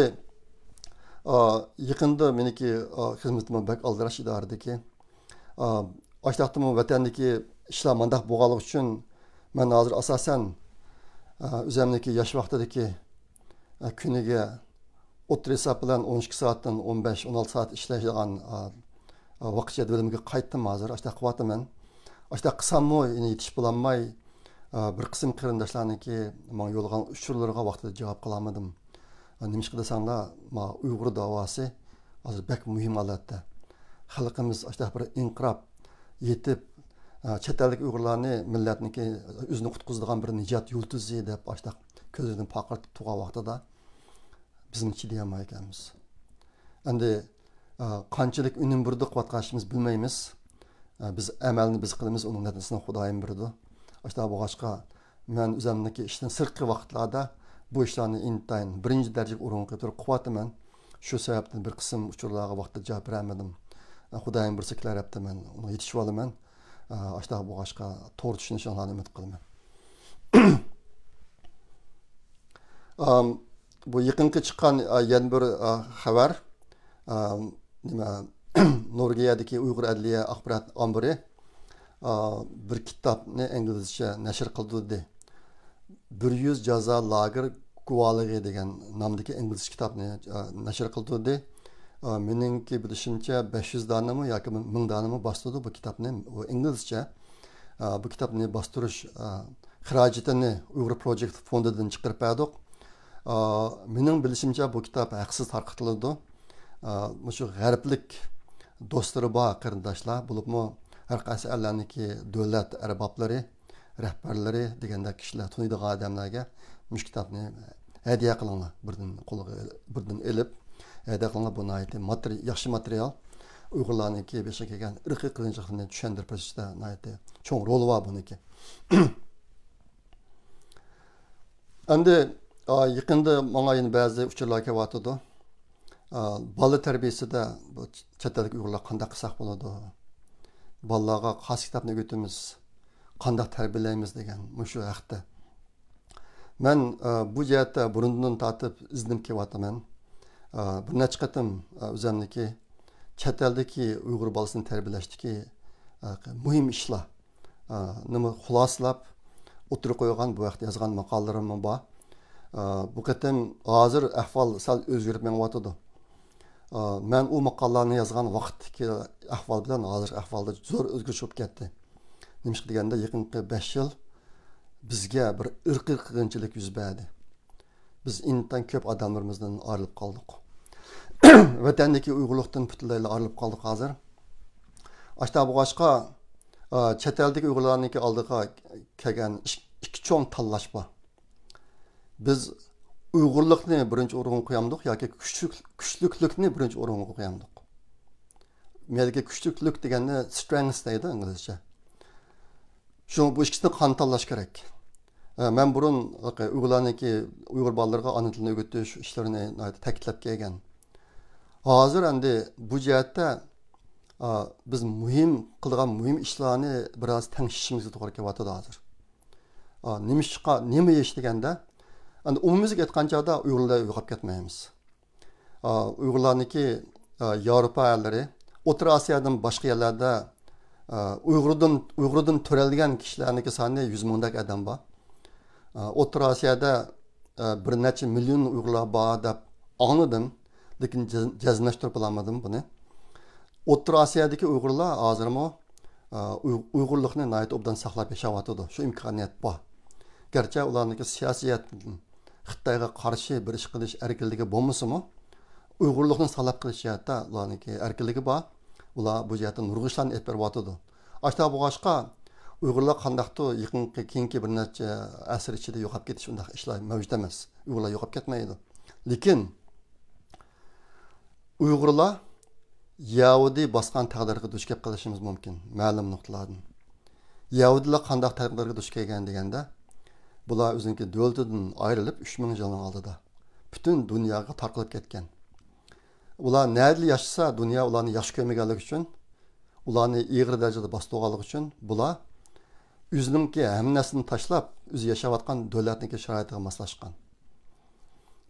yaqinda meniki xizmatim bak aldirash idoradiki oshdaqdimi vatandagi mandaq bo'lganligi uchun man hozir asosan o'zimniki yosh vaqtidagi kuniga o'tir hisob bilan o'n ikki soatdan o'n 16 o'n olti soat vaqt jadvalimiga qaytdim hozir ashunday qilyaptiman ashunday qilsammi yetish bo'lolmay bir qism qarindoshlarniki man yo'lgan uchurlarga vaqtida javob qilolmadim nima ish qilsanglar ma uyg'ur davosi hozir bak muhim holatda xalqimiz ashunday bir inqirob yetib chet ellik uyg'urlarni millatniki o'zini qutqizadigan bir nijot yulduzi deb ashunday ko'zini paqirtib tug'an vaqtida biz chidayolmay ekanmiz endi kançılık ee, unum burdi qilayotganimiz bilmaymiz ee, biz emelini biz qilamiz uning natasini xudoyim berdi shunday bo'lg'achqa man o'zimniki ishdan sirtqi vaqtlarda bu ishlarni intayin birinchi darajaga o'rin ko'tarib qilyapman shu sababdan bir qism uchurlarga vaqtida javob beramadim ee, xudoyim bir tarafda man uni yetishib olaman shunday bo'lg'achqa to'g'ri tushunishinglarni umid qilaman bu yaqinqi chiqqan e, yana bir e, xabar nima norvegiyadagi uyg'ur adliya axborot ombori bir kitobni inglizcha nashr qildirdi bir yuz jazo lager guvohligi degan nomdagi inglizcha kitobni nashr qildirdi meningki bilishimcha besh yuz danimi yoki ming danimi bostirdi bu kitobni u inglizcha bu kitobni bostirish xarajatini uyg'ur project fondidan chiqarib berdik mening bilishimcha bu kitob haqsiz tarqatiladi şu g'arblik do'stlari bor qarindoshlar bo'libmi har qaysi allarniki davlat arboblari rahbarlari deganda kishilar tuniydigan odamlarga mush kitobni hadiya qilinglar birdan qo'lga birdan ilib hadiya qilinglar bu material yaxshi material uyg'urlarniki besha kelgan irqiy qirg'inchilikni tushuntirishda cho'ng roli bor buniki endi yaqinda manga endi ba'zi uchurlar kelyotidi Э, бала тәрбиесіде шетелдік ұйғырлар қандай қылсақ болады Баллаға қас кітапны қандай тәрбиелейміз деген мүшу әқті мен э, бұл жерде бұрыннан татып ізденіп келіп жатырмын э, бір нәчі қатым өзімнікі шетелдегі ұйғыр баласын тәрбиелештікі мұйым ішлар нima xulosalab бу bu vaqt yozgan maqolalarim bor bu ахвал hozir ahvol sal o'zgarib men u maqolalarni yozgan vaqtdagi ahvol bilan hozirgi ahvolda zo'r o'zgarcha bo'lib ketdi nimishqa deganda yaqinqi besh yil bizga bir irqiy qirg'inchilik yuz berdi biz intan ko'p odamlarimizdan ayrilib qoldik vatandagi uyg'urlikdan butunlay ayrilib qoldik hozir ashta bo'lg'achqa chet eldagi uyg'urlarniki oldiga kelgan ikki cho'ng tanlash bor biz uyg'urlikni birinchi o'ringa qo'yamdik yoki kuchliklikni birinchi o'ringa qo'yamdik bu yerga kuchliklik deganda strength deydi inglizcha shu bu ikkisini qon tanlash kerak man burun uyg'urlarniki uyg'ur bolalarga ona tilini o'rgatish ishlarini ta'kidlab kelgan hozir endi bu jihatda e, biz muhim qilgan muhim ishlarni biroz tanishishimizga to'g'ri kelyotdi hozir nima e, nima ish deganda Anda umumizga aytgan chog'da uyg'urlar uyg'ab ketmaymiz uyg'urlarniki yevropa ayollari o'rta osiyodan boshqa yerlarda uyg'urdan uyg'urdan to'ralgan kishilarniki soni yuz mingdak adam bor o'rta osiyoda bir necha million uyg'urlar bor deb angladim lekin jazmlashtirib bilolmadim buni o'rta osiyodagi uyg'urlar hozirmi uyg'urlikni obdan saqlab yashayotidi shu imkoniyat bor garchi ularniki siyosiyat xitoyga қаршы бір ish qilish erkinligi bo'lmasimi мұ? salab салап jihatda жәтті erkinligi bor ular Ұла jihatda жәтті нұрғышлан әтбір батыды. Ашта бұғашқа uyg'urlar қандақты yaqinqi keyingi bir necha asr ichida yo'qolib ketish ұндақ ishlar mavjud emas uyg'urlar yo'qolib ketmaydi lekin uyg'urlar bosgan taqdirga duch kelib Bula ayrılıp bular o'ziniki davlatidan ayrilib uch ming yilning oldida butun dunyoga tarqalib ketgan ular nada yashasa dunyo ularni yaxshi ko'rmaganligi uchun ularni ig'ir darajada bostirganligi uchun bular o'ziniki hamma narsani tashlab o'zi yashayotgan davlatniki sharoitiga moslashgan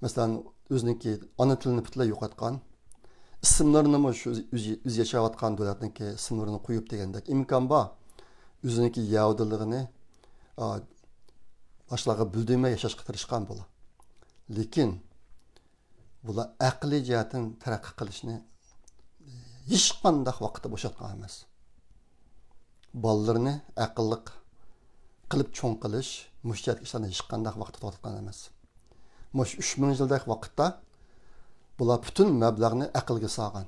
masalan o'ziniki ona tilini butlay yo'qotgan ismlarini shu o'zi yashayotgan davlatniki ismlarini qo'yib degandek imkon bor o'ziniki yahudiligini başlarga bildirmey yaşaşqa tirishqan bola. Lekin bular aqli jihatdan taraqqi qilishni e, hech qanday vaqtda bo'shatgan emas. Bolalarni aqlliq qilib cho'ng qilish mushtiyat ishlarni hech qanday vaqtda to'xtatgan emas. Mush 3000 yildak vaqtda bular butun mablag'ni aqlga solgan.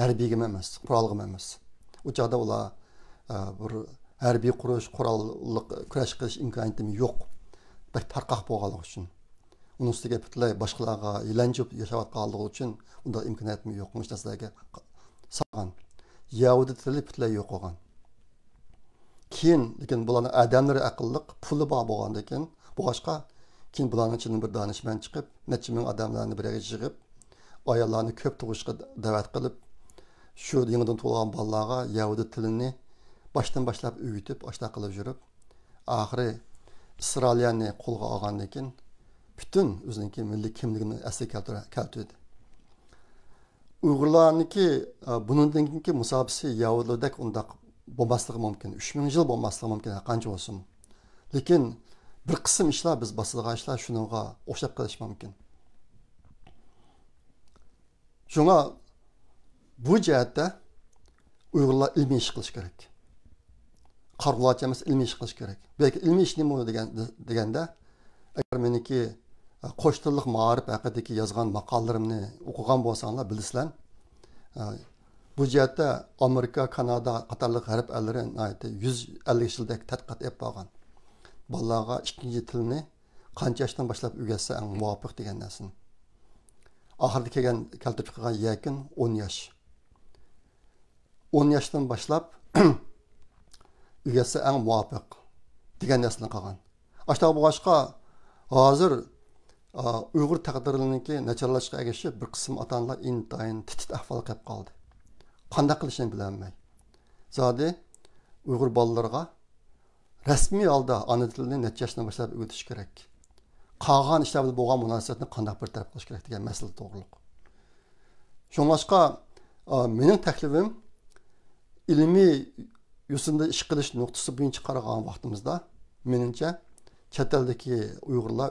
Harbiyga emas, qurolga emas. U chaqda ular e, bir harbiy qurish qurolliq kurash qilish imkoniyatimiz yo'q bir tarqoq bo'lganligi uchun uning ustiga butunlay boshqalarga ilanjib yashayotganligi uchun unda imkoniyatim yo'q mush narsalarga solgan yahudi tili butunlay yo'q bo'lgan keyin lekin bularni odamlari aqlliq puli bor bo'lgandan keyin bo'lg'achqa keyin bularni ichidan bir donishmand chiqib necha odamlarni bir yig'ib ayollarni ko'p tug'ishga da'vat qilib баштан башлап үйтіп, ашта қылып жүріп, ақыры Исралияны қолға алғаннан кейін бүтін өзінің ке мүлді кемдігіні әсе кәлтөді. Ұйғырларыны ке, бұның дегін ке мұсабысы ондақ болмастығы мүмкін, 3000 жыл болмастығы мүмкін, қанша болсын Лекен бір қысым ішіла біз басылған ішіла шыныңға ошап қылыш мүмкін. Жоңа бұ жәетті ұйғырлар үлмен қылыш керек қарулатшы емес ілми іш қылыш керек бәлкі ілми іш неме дегенде егер менікі қоштылық маарып әқедеке жазған мақалдарымды оқыған болсаңдар білесіңдер бұл жерде америка канада қатарлық ғәріп әлдері жүз әлі жылда тәтқат еп болған балаларға ішкінші тілді қанша жастан бастап үйретсе ң муапық деген нәрсені ақырды келген келтіріп шыққан екін он жас он жастан бастап ұясы әң муапиқ деген нәрсені қалған аштағы бұғашқа қазір ұйғыр тағдырынікі начарлашқа әгешіп бір қысым ата аналар интайын тітіт ахвалға келіп қалды қандай қылышын біле алмай зады ұйғыр балаларға рәсми алда ана тілін нәтиже жасынан бастап үйретіш керек қалған іштер болған мұнасабатны қандай бір тарап қылыш керек деген мәселе тоғырлық шоңашқа менің тәклифім ilmi Yusunda ish noktası nuqtasi bo'yicha qaragan vaqtimizda menimcha chet eldagi uyg'urlar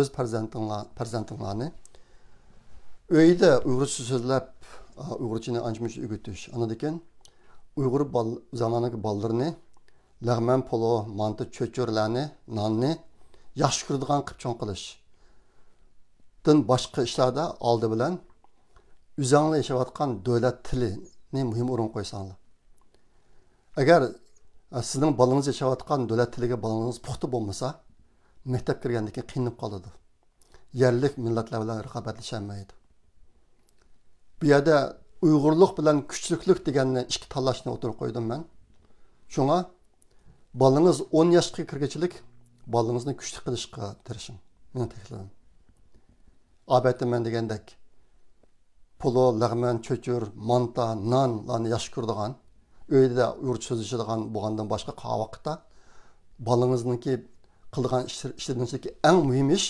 öz farzandinglarni uyda uyg'urcha so'zlab uyg'urchani ancha muncha o'g'itish anadekan uyg'ur zamonidagi ballarını, lag'man polo manti cho'churlarni nonni yaxshi ko'radigan qilib Dün başka işlerde ishlarda oldi bilan o'zinglar yashayotgan davlat tilini muhim urun qo'ysanglar agar e, sizning bolangiz yashayotgan davlat tiliga bolangiz puxta bo'lmasa maktab kirgandan keyin qiynalib qoladi yerlik millatlar bilan raqobatlasholmaydi bu yerda uyg'urlik bilan kuchliklik deganni ikki tanlashni o'tirib qo'ydim man shunga bolangiz o'n yoshga kirgichilik bolangizni kuchli qilishga tirishing meni taklifim obatda man degandek pulu lag'man cho'chur monta nonlarni yaxshi ko'radigan Өйді да үрт сөзі жыдыған бұғандан башқа қа вақытта балаңыздыңки қылған іштердің ішіндегі ең мұйым іш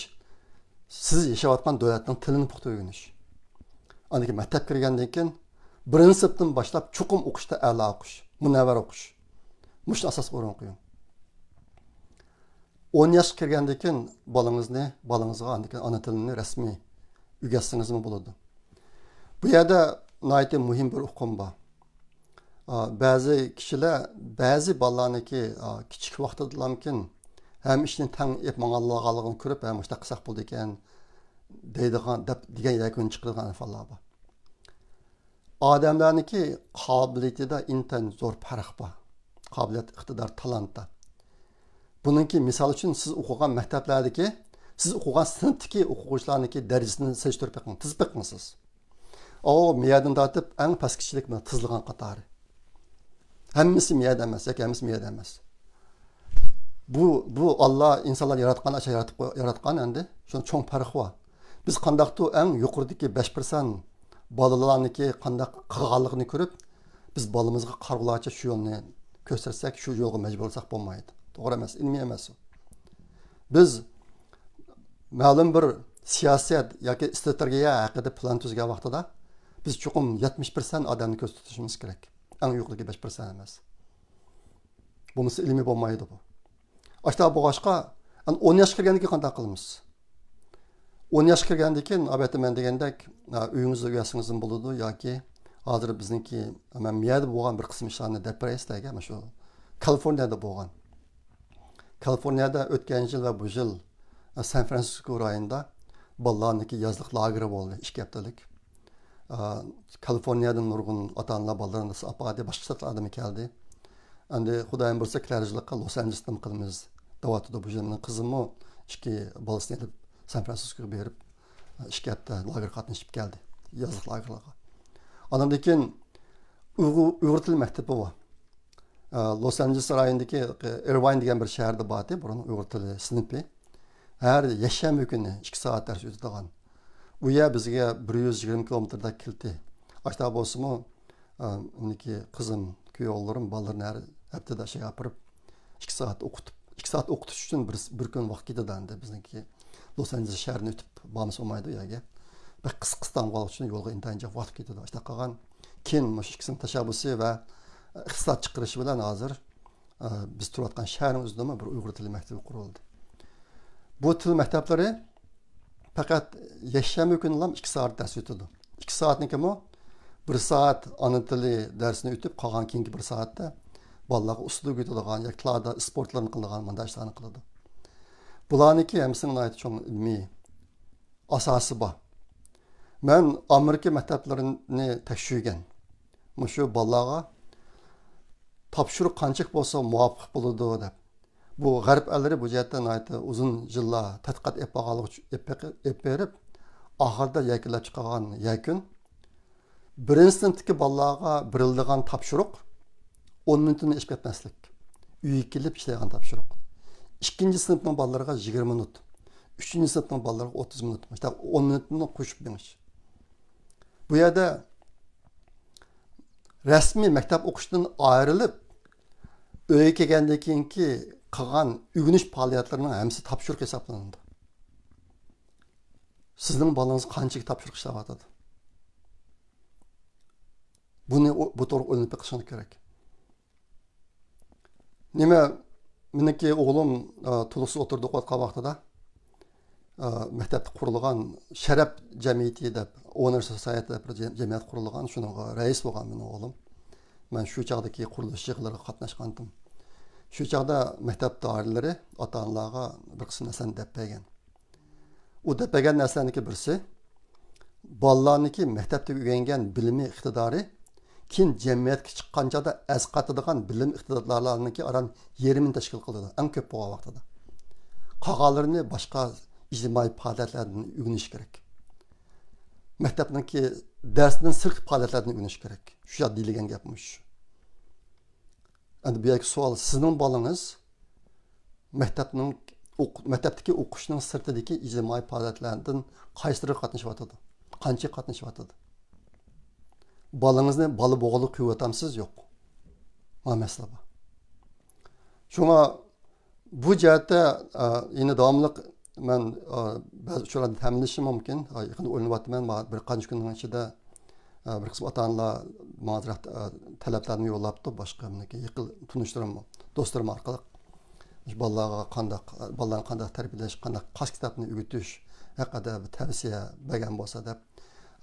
сіз ешеп жатқан дәулеттің тілін пұқты үйгеніш ана кейін мектеп кіргеннен кейін принциптен башлап чұқым оқышты әлі оқыш мұнәвәр оқыш мұшын асас орын қойың он yoshga kirgandan keyin bolangizni bolangizga ona tilini rasmiy o'rgatsangiz bo'ladi bu yerda muhim bir uqum bor ba'zi kishilar ba'zi bolalarniki kichik vaqtidalamkin ham ishni tan etmaganligini ko'rib ham shunaqa qilsaq bo'ldi ekan deydigan deb degan yakun chiqargan fanlar bor odamlarniki qobiliyatida intan zo'r farq bor qobiliyat iqtidor talantda buningki misol uchun siz o'qigan maktablardagi siz o'qigan sinfdagi o'quvchilarniki darajasini surishtirib biqing tizib biqingsiz o miyadan tortib eng pastkichilik bilan tizilgan qatori hammasi miyadan emas yoki hammasi miyadan emas bu bu olloh insonlar yaratgan ashyo yaratgan endi shuni cho'ng farqi biz qandaqtu ang yuqoridagi besh pirsent bolalarniki qandaq qilganligini ko'rib biz bolamizga qarg'ulacha shu yo'lni ko'rsatsak shu yo'lga majbur bo'lsak bo'lmaydi to'g'ri emas ilmiy emas u biz ma'lum bir siyosat yoki strategiya haqida plan tuzgan vaqtida biz chuqum yetmish pirsent odamni ko'rsatishimiz kerak аң юқдагы 5% емес. бунысы илими болмайды бу ашта болгачка ан 10 жашка киргенден кийин кандай 10 жашка киргенден кийин албетте мен дегендек үйүңүздө уясыңыздын болду яки азыр биздинки мияда болгон бир кысым ишларны деп беребиз деги ana shu калифорнияда болған. калифорнияда өткен жыл ва жыл сан франциско районунда балдарныкы жаздык лагерь болду эки апталык Kaliforniyadan nurgun atanla ballarınız apadi başka satla adamı geldi. Ende Xudayim bolsa kirarjılıkka Los Angeles'ta mı qilamiz. Davatıda bu jenin qizimi iki balısını edip San Francisco'ya berip şirkette lager katmışıp geldi. Yazlık lagerlarga. Anamdakin Uyghur, Uyghur Til Mektebi var. E, Los Angeles rayonidagi e, Irvine degan bir shaharda bor burun uyg'ur tili sinfi har yakshanba kuni ikki soat dars o'tadigan u yer bizga bir yuz yigirma kilometrda kildi ashda bo'lsinmi uniki qizim kuyovlarim bolalarni har haftada şey yapırıp ikki soat o'qitib ikki soat o'qitish uchun bir, bir kun vaqt ketadi endi bizniki los anjeles shahrini o'tib bormasa bo'lmaydi u yerga bir qis qisdan qolish uchun yo'lga intayin vaqt ketadi ashda qolgan keyin mana shu ikkisini tashabbusi va iqtisod chiqarishi bilan hozir biz turayotgan shaharni o'zidami bir uyg'ur tili maktabi qurildi bu til maktablari Fakat yeşşemükün lam 2 saat ders yutudu. 2 saatniki mu? Bir saat ana tili dersini ütüp kalan kinki 1 saatte ballarga uslub yutilgan yaklarda sportlarni qilgan mana ishlarni qiladi. Bularniki hamsini aytib chong ilmiy asosi bor. Men Amerika maktablarini tekshirgan. Mushu ballarga topshiriq qanchalik bo'lsa muvofiq bo'ladi deb bu g'arb allari bu jihatda uzun yillar tadqiqot olib berib oxirida yakunlab chiqargan yakun birinchi bolalarga berildigan topshiriq o'n minutini ichib ketmaslik uyga kelib ishlagan topshiriq ikkinchi sinfning bolalariga yigirma minut uchinchi sinfning bolalariga o'ttiz minut o'n minutni qo'shib berish bu yerda rasmiy maktab o'qishdan ayrilib uyga kelgandan keyingi кылган үгініш паалиятларынын эмси тапшырық эсептелинди сіздің балаңыз канчалык тапшырык иштеп атат бұны бу тууралуу ойлонуп бакышыңыз керек неме меники оглум тулуксуз отуруп окуп аткан убактыда мектепті құрылған шарап жамиити деп онер сосайти деп бир жамият құрылған шунуга раис болған менің оглум мен шу чагдагы курулуш жыгыларга shu chog'da maktab doiralari ota onalarga bir qism narsani deb bergan u deb bergan narsaniki birisi bolalarniki maktabda o'rgangan bilimi iqtidori keyin jamiyatga chiqqan chog'da asqatadigan bilim iqtidorlarniki aran yarmini tashkil qiladi eng ko'p bo'lgan vaqtida qolganlarini boshqa ijtimoiy faoliyatlardan o'rganish kerak maktabniki darsdan sirq faoliyatlarni o'rganish kerak shu deyilgan gapmish endi bu yerki savol sizning bolangiz maktabning maktabdagi o'qishning sirtidagi ijtimoiy faoliyatlardan qaysiri qatnashyotidi qancha qatnashyotidi bolangizni bola bo'g'iliq qo'yayotamsiz yo'q mana masala bor shunga bu yine jihatda ben davomliq man ba'zi uchurlarda ta'minlashim mumkin yaqinda ben bir qancha kunning ichida Э, bir qism ota onalar mozira e, talablarni yo'llabdi boshqa yaqin tunishtirim do'stlarim orqali bolalarga qandaq e, bolalarni qandaq tarbiyalash qandaq qas kitobni o'g'itish haqida tavsiya bergan bo'lsa deb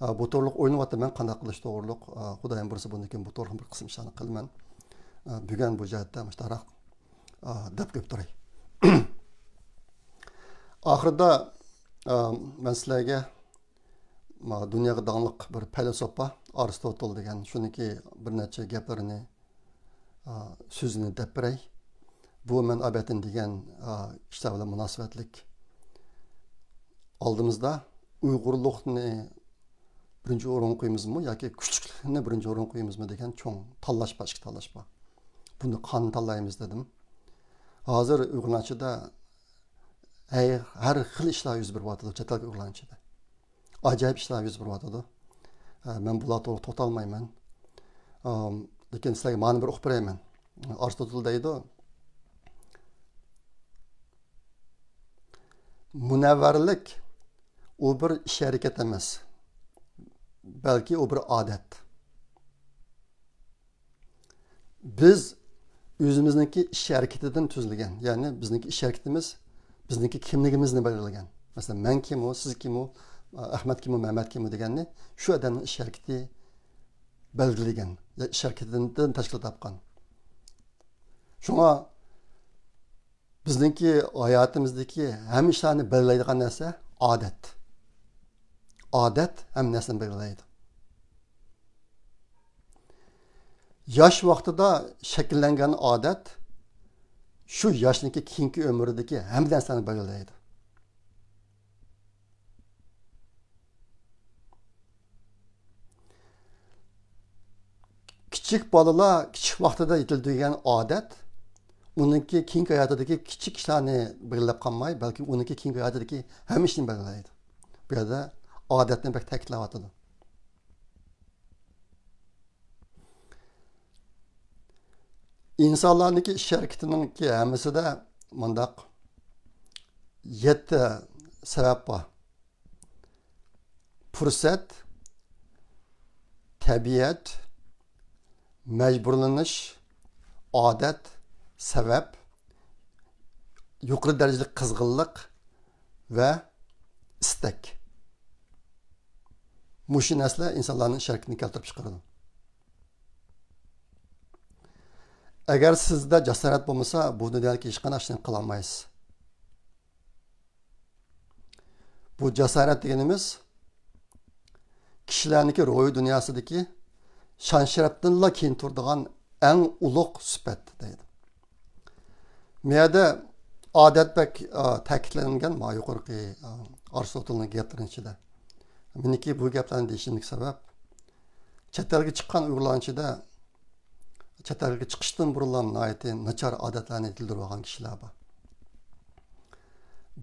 e, bu to'g'riliq o'ylayapman qandaq qilish to'g'riliq xudoyim bursa bundan keyin bu to'g'ri bir qism ishlarni qilaman bugun bu jihatda mushtaroq deb qo'yib turay oxirida man sizlarga dunyoga donliq bir falosofa aristotol degan shuniki bir necha gaplarini so'zini deb beray bu man abatin degan ishlar bilan munosabatlik oldimizda uyg'urlikni birinchi o'rin qo'ymizmi yoki kuchlikni birinchi o'rin qo'ymizmi degan cho'ng tanlash bor ikki tanlash bor buni qani tanlaymiz dedim hozir uyg'urlar ichida har xil ishlar yuz beryapti chet el uyg'urlar ichida ajoyib ishlar yuz beryotidi men bular to'g'ri to'xtalmayman lekin sizlarga mani bir o'qib berayman aristotel deydi munavvarlik u bir ish harakat emas balki u bir odat biz o'zimizniki ish harakatidan tuzilgan ya'ni bizniki ish harakatimiz bizniki kimligimizni belgilagan masalan man kim u siz kim u ahmad kimmi mamat kimmi deganni shu odamni ish harakati belgilagan ish harakatidan tashkil topgan shunga bizniki hayotimizdagi hamma ishlarni belgilaydigan narsa odat odat ham narsani belgilaydi yosh vaqtida shakllangan odat shu yoshniki keyingi umridagi hamma narsani belgilaydi kichik bolalar kichik vaqtida yetildirgan odat uniki keyingi hayotidagi kichik ishlarni belgilab qolmay balki uniki keyingi hayotidagi hamma ishni belgilaydi bu yerda odatni bir ta'kidlayotidi insonlarniki ish harakatiniki hammasida mundoq yetti sabab bor fursat tabiat majburlanish odat sabab yuqori darajali qizg'inlik va istak mushu narsa insonlarni sharkni keltirib chiqaradi agar sizda jasorat bo'lmasa bu dunyodagi hech qanday ishni qilolmaysiz bu jasorat deganimiz kishilarniki ro'yi dunyosidagi shan sharafdanla keyin turadigan eng ulug' sifat deydi miyada odatbak e, ta'kidlangan ma yuqorqi e, arstotelni Miniki bu gaplarni deyishimlik sabab chet elga chiqqan uyg'urlarni ichida chet elga chiqishdan burunlar nachar odatlarni bildirib olgan kishilar bor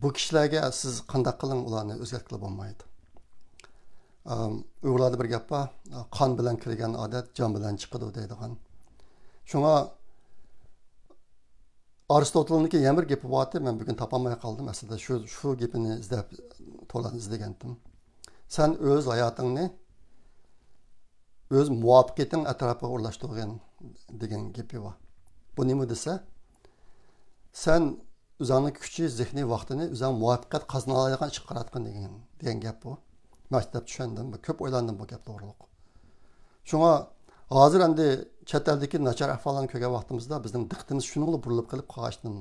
bu kishilarga siz qandoq qiling ularni o'zgartib bo'lmaydi uyg'urlarda bir gap bor qon bilan kirgan odat jon bilan chiqadi deydigan shunga aristotelniki yana bir gapi bor edi man bugun topolmay qoldim aslida shu shu gapini izlab to'la izlagandim san o'z hayotingni o'z muvaffaqiyating atrofiga o'rlashtirgin degan gapi bor bu nima desa san o'zingni kuchi zehniy vaqtini o'zing muvaffaqiyat qozona ish qilayotgin degan degan gap bu maktab tushundim ko'p o'ylandim bu gap to'g'riliq shunga hozir endi chet eldagi nachar ahvollarni ko'rgan vaqtimizda bizning diqqatimiz shunga burilib qilib qolishdan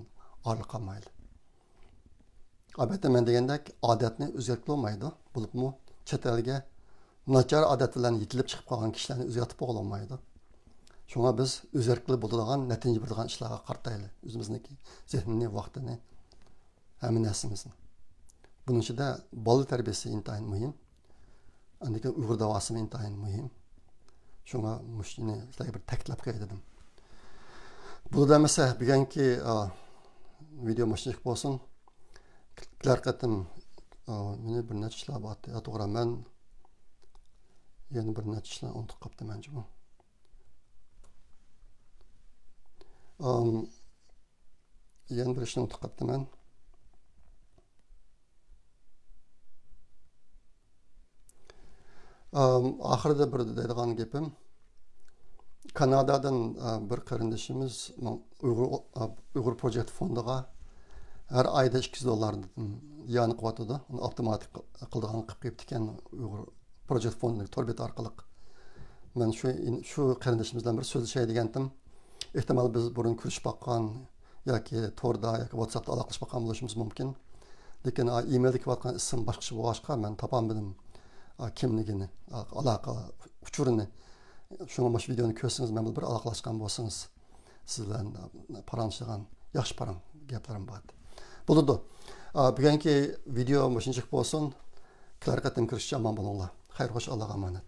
orli qolmaydi albatta man degandek odatni o'zgartirolmaydi bo'libmi chet elga nachar odat bilan yetilib chiqib qolgan kishilarni o'zgartib bo'lolmaydi shunga biz o'zgartirib bo'ladigan natija beradigan ishlarga qartayli o'zimizniki zehnni vaqtini hamma narsamizni buning ichida bola tarbiyasi intayin muhim андеки уурдабасы мен дайын мыйым шуңа мужчине bir бир тактилап кой дедим бул да видео мошенчилик болсын, килер кытым мени бір нече ишлар бат туура мен яны бир ақырды бір дайдыған кепім канададан бір қарындашымыз ұйғыр ә, project фондыға әр айда 200 доллардың яны қуатыды оны автоматик қылдыған қып кепті екен ұйғыр project фондына торбет арқылық мен шу, шу қарындашымыздан бір сөзді шай дегендім ихтимал біз бұрын күріш баққан яки торда яки ватсапта алақылыш баққан болушымыз мүмкін лекен емейл деп жатқан ісім басқаша болғашқа мен тапан бідім kimligini aloqa uchurini shunga mana shu videoni ko'rsangiz бір bir aloqalashgan bo'lsangiz siz bilan paranlashigan yaxshi paran gaplarim bor bo'ladi bugungi video shunchalik bo'lsin klar qatim kirishcha omon bo'linglar